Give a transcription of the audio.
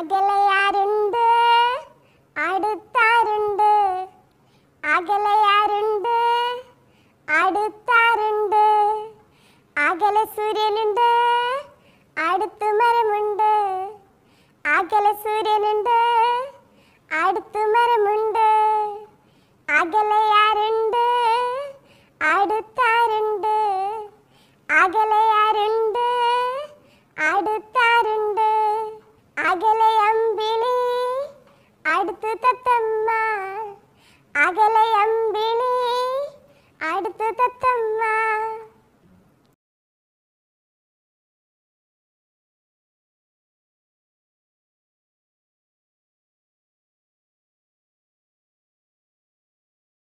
அகலையாருண்டு அடுத்தாருண்டு அகலையாருண்டு அடுத்தாருண்டு அகல சூரியனுண்டு அடுத்து மரமுண்டு அகல சூரியனுண்டு அடுத்து மரமுண்டு அகலையாருண்டு அடுத்தாருண்டு அகலை அடுத்து தத்தம்மா அகலை அம்பினி அடுத்து தத்தம்மா